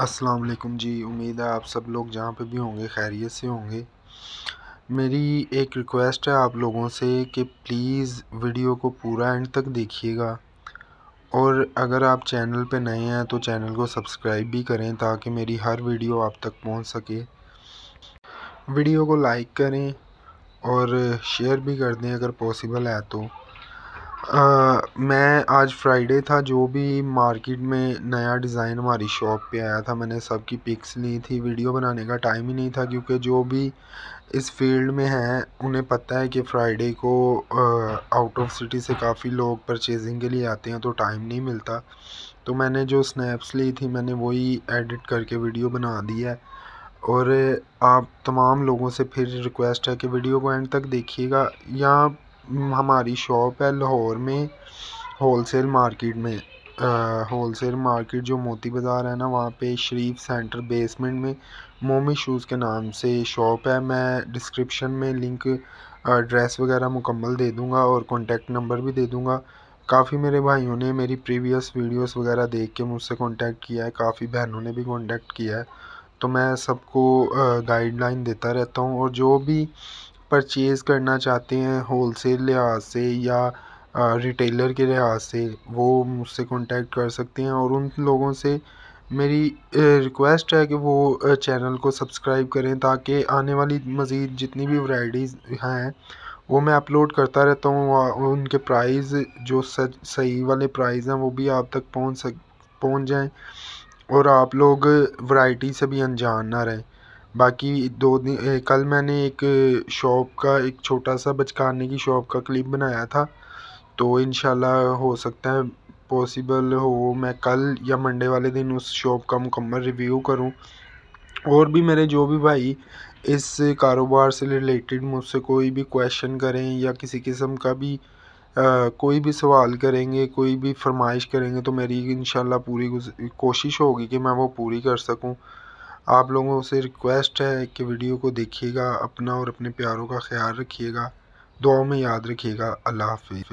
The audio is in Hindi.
अस्सलाम वालेकुम जी उम्मीद है आप सब लोग जहाँ पे भी होंगे खैरियत से होंगे मेरी एक रिक्वेस्ट है आप लोगों से कि प्लीज़ वीडियो को पूरा एंड तक देखिएगा और अगर आप चैनल पे नए हैं तो चैनल को सब्सक्राइब भी करें ताकि मेरी हर वीडियो आप तक पहुँच सके वीडियो को लाइक करें और शेयर भी कर दें अगर पॉसिबल है तो मैं आज फ्राइडे था जो भी मार्केट में नया डिज़ाइन हमारी शॉप पे आया था मैंने सबकी पिक्स ली थी वीडियो बनाने का टाइम ही नहीं था क्योंकि जो भी इस फील्ड में हैं उन्हें पता है कि फ्राइडे को आउट ऑफ सिटी से काफ़ी लोग परचेजिंग के लिए आते हैं तो टाइम नहीं मिलता तो मैंने जो स्नैप्स ली थी मैंने वही एडिट करके वीडियो बना दी है और आप तमाम लोगों से फिर रिक्वेस्ट है कि वीडियो को एंड तक देखिएगा या हमारी शॉप है लाहौर में होलसेल मार्केट में होलसेल मार्केट जो मोती बाज़ार है ना वहाँ पे शरीफ सेंटर बेसमेंट में मोमी शूज़ के नाम से शॉप है मैं डिस्क्रिप्शन में लिंक एड्रेस वगैरह मुकम्मल दे दूँगा और कॉन्टैक्ट नंबर भी दे दूँगा काफ़ी मेरे भाइयों ने मेरी प्रीवियस वीडियोस वगैरह देख के मुझसे कांटेक्ट किया है काफ़ी बहनों ने भी कांटेक्ट किया है तो मैं सबको गाइडलाइन देता रहता हूँ और जो भी परचेज़ करना चाहते हैं होलसेल लिहाज से या रिटेलर के लिहाज से वो मुझसे कांटेक्ट कर सकते हैं और उन लोगों से मेरी रिक्वेस्ट है कि वो चैनल को सब्सक्राइब करें ताकि आने वाली मज़ीद जितनी भी वैरायटीज़ हैं वो मैं अपलोड करता रहता हूँ उनके प्राइस जो सही वाले प्राइस हैं वो भी आप तक पहुँच सक पहुँच जाएँ और आप लोग वैरायटी से भी अनजान ना रहें बाकी दो दिन कल मैंने एक शॉप का एक छोटा सा बचकाने की शॉप का क्लिप बनाया था तो इन हो सकता है पॉसिबल हो मैं कल या मंडे वाले दिन उस शॉप का मुकम्मल रिव्यू करूं और भी मेरे जो भी भाई इस कारोबार से रिलेटेड मुझसे कोई भी क्वेश्चन करें या किसी किस्म का भी आ, कोई भी सवाल करेंगे कोई भी फरमाइश करेंगे तो मेरी इन पूरी कोशिश होगी कि मैं वो पूरी कर सकूं आप लोगों से रिक्वेस्ट है कि वीडियो को देखिएगा अपना और अपने प्यारों का ख्याल रखिएगा दुआओं में याद रखिएगा अल्लाह हाफिज़